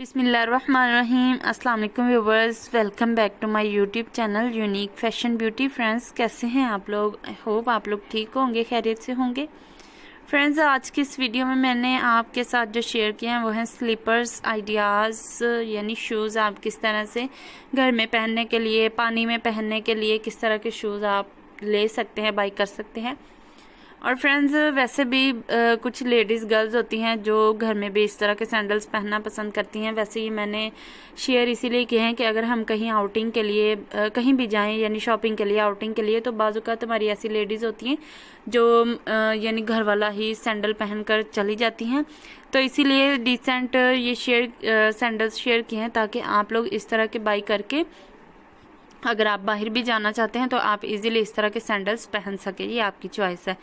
बिसमीम् अल्लाम viewers welcome back to my YouTube channel unique fashion beauty friends कैसे हैं आप लोग होप आप लोग ठीक होंगे खैरियत से होंगे फ्रेंड्स आज की इस वीडियो में मैंने आपके साथ जो शेयर किया है वो हैं स्लीपर्स आइडियाज़ यानी शूज़ आप किस तरह से घर में पहनने के लिए पानी में पहनने के लिए किस तरह के शूज़ आप ले सकते हैं बाई कर सकते हैं और फ्रेंड्स वैसे भी आ, कुछ लेडीज़ गर्ल्स होती हैं जो घर में भी इस तरह के सैंडल्स पहनना पसंद करती हैं वैसे ही मैंने शेयर इसीलिए किए हैं कि अगर हम कहीं आउटिंग के लिए आ, कहीं भी जाएं यानी शॉपिंग के लिए आउटिंग के लिए तो बाज़ात हमारी ऐसी लेडीज़ होती हैं जो यानी घर वाला ही सैंडल पहन कर चली जाती हैं तो इसीलिए डिसेंट ये शेयर सैंडल्स शेयर किए हैं ताकि आप लोग इस तरह के बाई करके अगर आप बाहर भी जाना चाहते हैं तो आप इजीली इस तरह के सैंडल्स पहन सके ये आपकी चॉइस है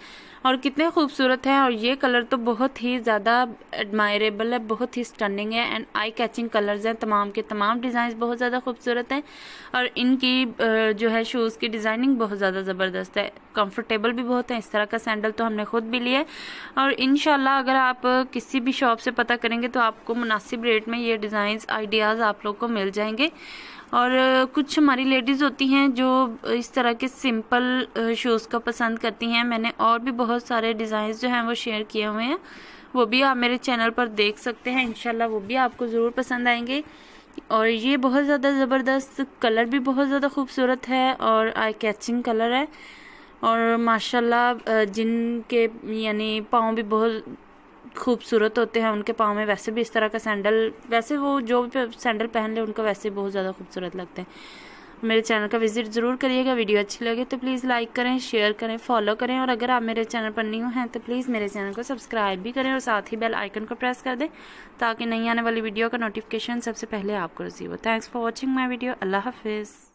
और कितने खूबसूरत हैं और ये कलर तो बहुत ही ज़्यादा एडमायरेबल है बहुत ही स्टनिंग है एंड आई कैचिंग कलर्स हैं तमाम के तमाम डिज़ाइन बहुत ज़्यादा खूबसूरत हैं और इनकी जो है शूज़ की डिज़ाइनिंग बहुत ज़्यादा ज़बरदस्त है कम्फर्टेबल भी बहुत है इस तरह का सैंडल तो हमने खुद भी लिया और इन अगर आप किसी भी शॉप से पता करेंगे तो आपको मुनासिब रेट में ये डिज़ाइन आइडियाज़ आप लोग को मिल जाएंगे और कुछ हमारी लेडीज़ होती हैं जो इस तरह के सिंपल शूज़ को पसंद करती हैं मैंने और भी बहुत सारे डिज़ाइन जो हैं वो शेयर किए हुए हैं वो भी आप मेरे चैनल पर देख सकते हैं इंशाल्लाह वो भी आपको ज़रूर पसंद आएंगे और ये बहुत ज़्यादा ज़बरदस्त कलर भी बहुत ज़्यादा खूबसूरत है और आई कैचिंग कलर है और माशाल्लाह जिनके यानी पाँव भी बहुत खूबसूरत होते हैं उनके पाँव में वैसे भी इस तरह का सैंडल वैसे वो जो भी सैंडल पहन ले उनको वैसे बहुत ज़्यादा खूबसूरत लगते हैं मेरे चैनल का विजिट ज़रूर करिएगा वीडियो अच्छी लगे तो प्लीज़ लाइक करें शेयर करें फॉलो करें और अगर आप मेरे चैनल पर न्यू हैं तो प्लीज़ मेरे चैनल को सब्सक्राइब भी करें और साथ ही बेल आइकन को प्रेस कर दें ताकि नई आने वाली वीडियो का नोटिफिकेशन सबसे पहले आपको रिसीव हो thanks for watching my video अल्लाह हाफिज़